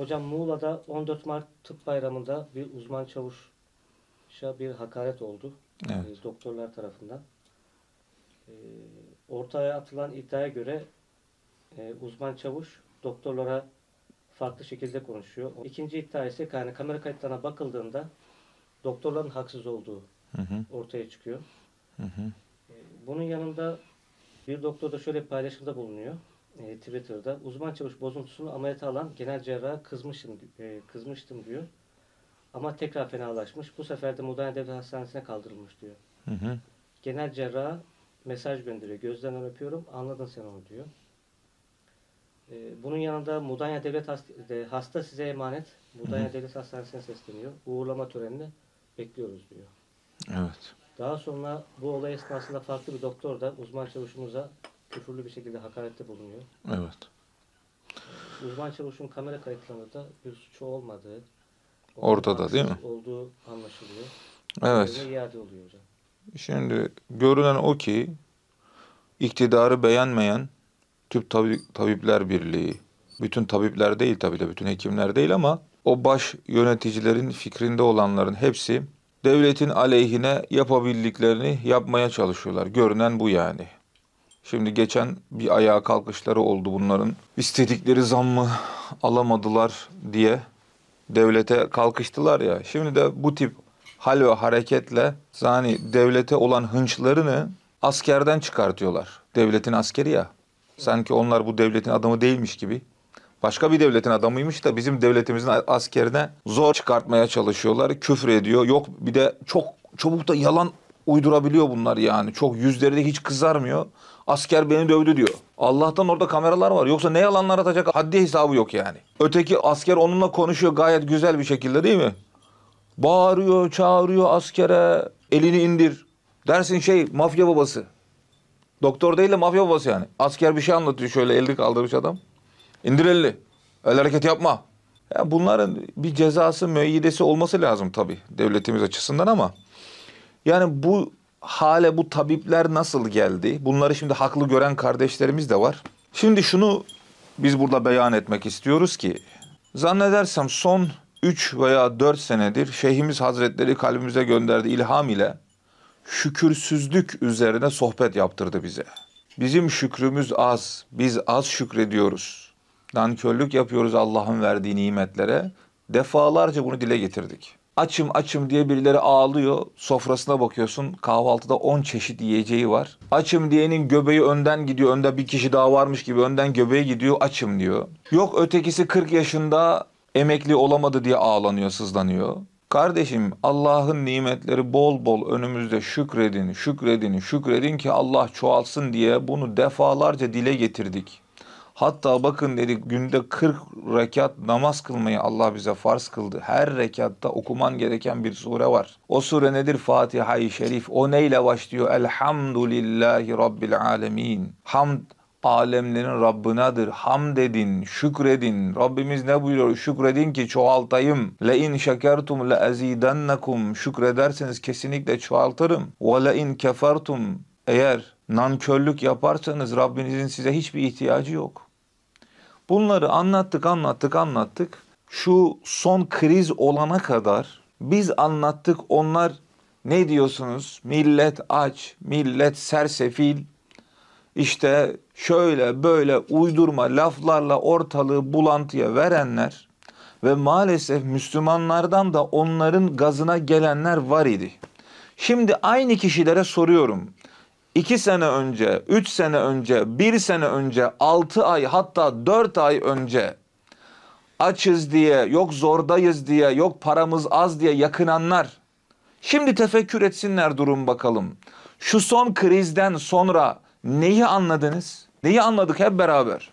Hocam Muğla'da 14 Mart Tıp Bayramı'nda bir uzman çavuşa bir hakaret oldu. Evet. E, doktorlar tarafından. E, ortaya atılan iddiaya göre e, uzman çavuş doktorlara farklı şekilde konuşuyor. İkinci iddia ise yani kamera kayıtlarına bakıldığında doktorların haksız olduğu hı hı. ortaya çıkıyor. Hı hı. Ee, bunun yanında bir doktor da şöyle bir paylaşımda bulunuyor e, Twitter'da uzman çavuş bozuntusunu ameliyata alan genel Cerrah kızmışım, e, kızmıştım diyor. Ama tekrar fenalaşmış. Bu sefer de Mudanya Devlet Hastanesi'ne kaldırılmış diyor. Hı hı. Genel Cerrah mesaj gönderiyor. gözden öpüyorum. Anladın sen onu diyor. E, bunun yanında Mudanya Devlet Hastanesi, hasta size emanet. Mudanya hı hı. Devlet Hastanesi'ne sesleniyor. Uğurlama törenini bekliyoruz diyor. Evet. Daha sonra bu olay esnasında farklı bir doktor da uzman çavuşumuza küfürlü bir şekilde hakarette bulunuyor. Evet. Uzman Çavuş'un kamera kayıtlarında bir suçu olmadığı ortada değil mi? Olduğu anlaşılıyor. Evet. iade oluyor hocam. Şimdi görünen o ki iktidarı beğenmeyen Tüp Tab Tabipler Birliği, bütün tabipler değil tabi de bütün hekimler değil ama o baş yöneticilerin fikrinde olanların hepsi devletin aleyhine yapabildiklerini yapmaya çalışıyorlar. Görünen bu yani. Şimdi geçen bir ayağa kalkışları oldu bunların. İstedikleri zammı alamadılar diye devlete kalkıştılar ya. Şimdi de bu tip hal ve hareketle yani devlete olan hınçlarını askerden çıkartıyorlar. Devletin askeri ya. Sanki onlar bu devletin adamı değilmiş gibi. Başka bir devletin adamıymış da bizim devletimizin askerine zor çıkartmaya çalışıyorlar. Küfür ediyor. Yok bir de çok çabuk da yalan uydurabiliyor bunlar yani. Çok yüzleri de hiç kızarmıyor. Asker beni dövdü diyor. Allah'tan orada kameralar var. Yoksa ne yalanlar atacak haddi hesabı yok yani. Öteki asker onunla konuşuyor gayet güzel bir şekilde değil mi? Bağırıyor, çağırıyor askere. Elini indir. Dersin şey mafya babası. Doktor değil de mafya babası yani. Asker bir şey anlatıyor şöyle elini kaldırmış adam. İndir elini. El hareket yapma. Ya bunların bir cezası müeyyidesi olması lazım tabii devletimiz açısından ama yani bu hale bu tabipler nasıl geldi? Bunları şimdi haklı gören kardeşlerimiz de var. Şimdi şunu biz burada beyan etmek istiyoruz ki zannedersem son 3 veya 4 senedir Şeyhimiz Hazretleri kalbimize gönderdi ilham ile şükürsüzlük üzerine sohbet yaptırdı bize. Bizim şükrümüz az, biz az şükrediyoruz. Nankörlük yapıyoruz Allah'ın verdiği nimetlere. Defalarca bunu dile getirdik açım açım diye birileri ağlıyor. Sofrasına bakıyorsun kahvaltıda 10 çeşit yiyeceği var. Açım diyenin göbeği önden gidiyor. Önde bir kişi daha varmış gibi önden göbeğe gidiyor açım diyor. Yok ötekisi 40 yaşında emekli olamadı diye ağlanıyor sızlanıyor. Kardeşim Allah'ın nimetleri bol bol önümüzde şükredin, şükredin, şükredin ki Allah çoğalsın diye bunu defalarca dile getirdik. Hatta bakın dedi günde 40 rekat namaz kılmayı Allah bize farz kıldı. Her rekatta okuman gereken bir sure var. O sure nedir? Fatiha-i Şerif. O neyle başlıyor? Elhamdülillahi Rabbil Alemin. Hamd alemlerin Rabbinadır. Hamd edin, şükredin. Rabbimiz ne buyuruyor? Şükredin ki çoğaltayım. Le in şekertum le azidennekum. Şükrederseniz kesinlikle çoğaltırım. Ve le in kefertum. Eğer nankörlük yaparsanız Rabbinizin size hiçbir ihtiyacı yok. Bunları anlattık, anlattık, anlattık. Şu son kriz olana kadar biz anlattık onlar ne diyorsunuz? Millet aç, millet sersefil. İşte şöyle böyle uydurma laflarla ortalığı bulantıya verenler ve maalesef Müslümanlardan da onların gazına gelenler var idi. Şimdi aynı kişilere soruyorum. 2 sene önce, 3 sene önce, 1 sene önce, 6 ay hatta 4 ay önce açız diye, yok zordayız diye, yok paramız az diye yakınanlar şimdi tefekkür etsinler durum bakalım. Şu son krizden sonra neyi anladınız? Neyi anladık hep beraber?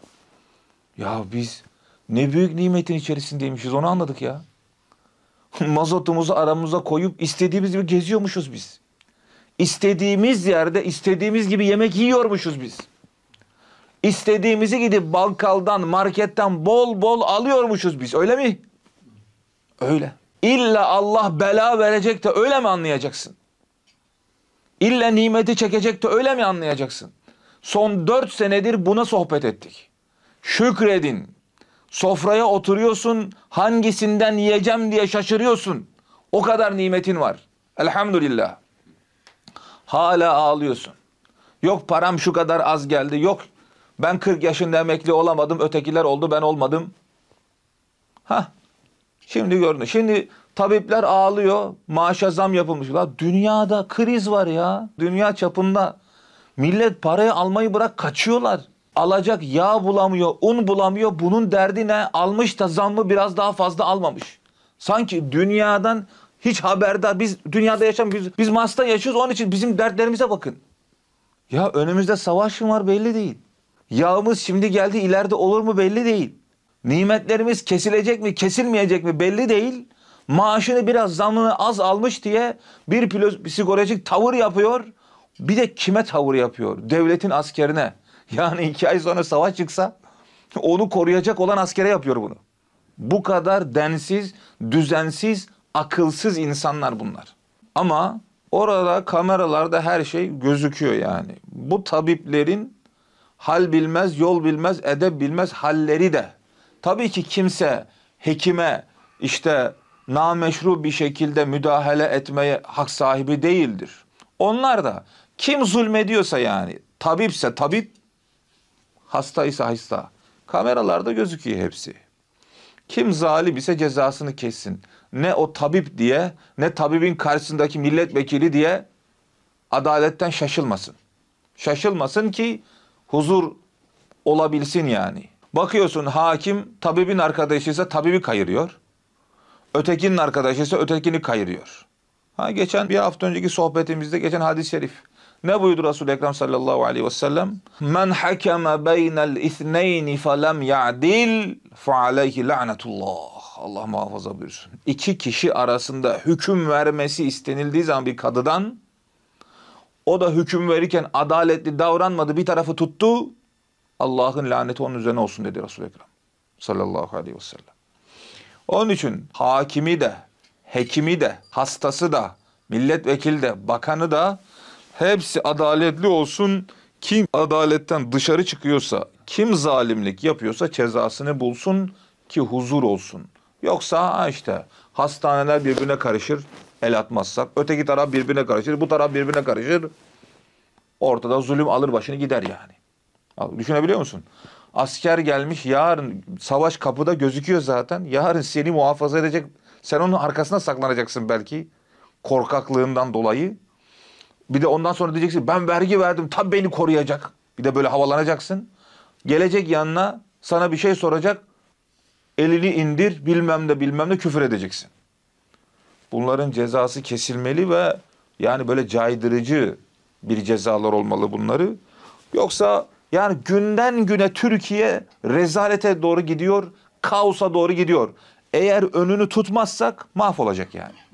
Ya biz ne büyük nimetin içerisindeymişiz onu anladık ya. Mazotumuzu aramıza koyup istediğimiz gibi geziyormuşuz biz. İstediğimiz yerde istediğimiz gibi yemek yiyormuşuz biz. İstediğimizi gidip bankaldan, marketten bol bol alıyormuşuz biz. Öyle mi? Öyle. İlla Allah bela verecek de öyle mi anlayacaksın? İlla nimeti çekecek de öyle mi anlayacaksın? Son dört senedir buna sohbet ettik. Şükredin. Sofraya oturuyorsun, hangisinden yiyeceğim diye şaşırıyorsun. O kadar nimetin var. Elhamdülillah. Hala ağlıyorsun. Yok param şu kadar az geldi. Yok ben 40 yaşında emekli olamadım. Ötekiler oldu ben olmadım. Ha. Şimdi gördü. Şimdi tabipler ağlıyor. Maaşa zam yapılmış. La dünyada kriz var ya. Dünya çapında. Millet parayı almayı bırak kaçıyorlar. Alacak yağ bulamıyor, un bulamıyor. Bunun derdi ne? Almış da zammı biraz daha fazla almamış. Sanki dünyadan hiç haberdar. Biz dünyada yaşam biz, biz Mars'ta yaşıyoruz. Onun için bizim dertlerimize bakın. Ya önümüzde savaş mı var belli değil. Yağımız şimdi geldi ileride olur mu belli değil. Nimetlerimiz kesilecek mi kesilmeyecek mi belli değil. Maaşını biraz zamını az almış diye bir psikolojik tavır yapıyor. Bir de kime tavır yapıyor? Devletin askerine. Yani iki ay sonra savaş çıksa onu koruyacak olan askere yapıyor bunu. Bu kadar densiz, düzensiz, akılsız insanlar bunlar. Ama orada kameralarda her şey gözüküyor yani. Bu tabiplerin hal bilmez, yol bilmez, edep bilmez halleri de. Tabii ki kimse hekime işte nameşru bir şekilde müdahale etmeye hak sahibi değildir. Onlar da kim zulmediyorsa yani tabipse tabip, ise hasta. Kameralarda gözüküyor hepsi. Kim zalim ise cezasını kessin. Ne o tabip diye ne tabibin karşısındaki milletvekili diye adaletten şaşılmasın. Şaşılmasın ki huzur olabilsin yani. Bakıyorsun hakim tabibin arkadaşıysa tabibi kayırıyor. Ötekinin arkadaşıysa ötekini kayırıyor. Ha geçen bir hafta önceki sohbetimizde geçen hadis-i şerif. Ne buyurdu Resul-i Ekrem sallallahu aleyhi ve sellem? Men hakeme beynel ithneyni felem ya'dil fealeyhi la'netullah. Allah muhafaza buyursun. İki kişi arasında hüküm vermesi istenildiği zaman bir kadıdan o da hüküm verirken adaletli davranmadı bir tarafı tuttu. Allah'ın laneti onun üzerine olsun dedi Resul-i Ekrem sallallahu aleyhi ve sellem. Onun için hakimi de, hekimi de, hastası da, milletvekili de, bakanı da Hepsi adaletli olsun. Kim adaletten dışarı çıkıyorsa, kim zalimlik yapıyorsa cezasını bulsun ki huzur olsun. Yoksa işte hastaneler birbirine karışır el atmazsak. Öteki taraf birbirine karışır, bu taraf birbirine karışır. Ortada zulüm alır başını gider yani. Düşünebiliyor musun? Asker gelmiş yarın savaş kapıda gözüküyor zaten. Yarın seni muhafaza edecek. Sen onun arkasına saklanacaksın belki. Korkaklığından dolayı. Bir de ondan sonra diyeceksin ben vergi verdim tam beni koruyacak. Bir de böyle havalanacaksın. Gelecek yanına sana bir şey soracak. Elini indir bilmem de bilmem de küfür edeceksin. Bunların cezası kesilmeli ve yani böyle caydırıcı bir cezalar olmalı bunları. Yoksa yani günden güne Türkiye rezalete doğru gidiyor, kaosa doğru gidiyor. Eğer önünü tutmazsak mahvolacak yani.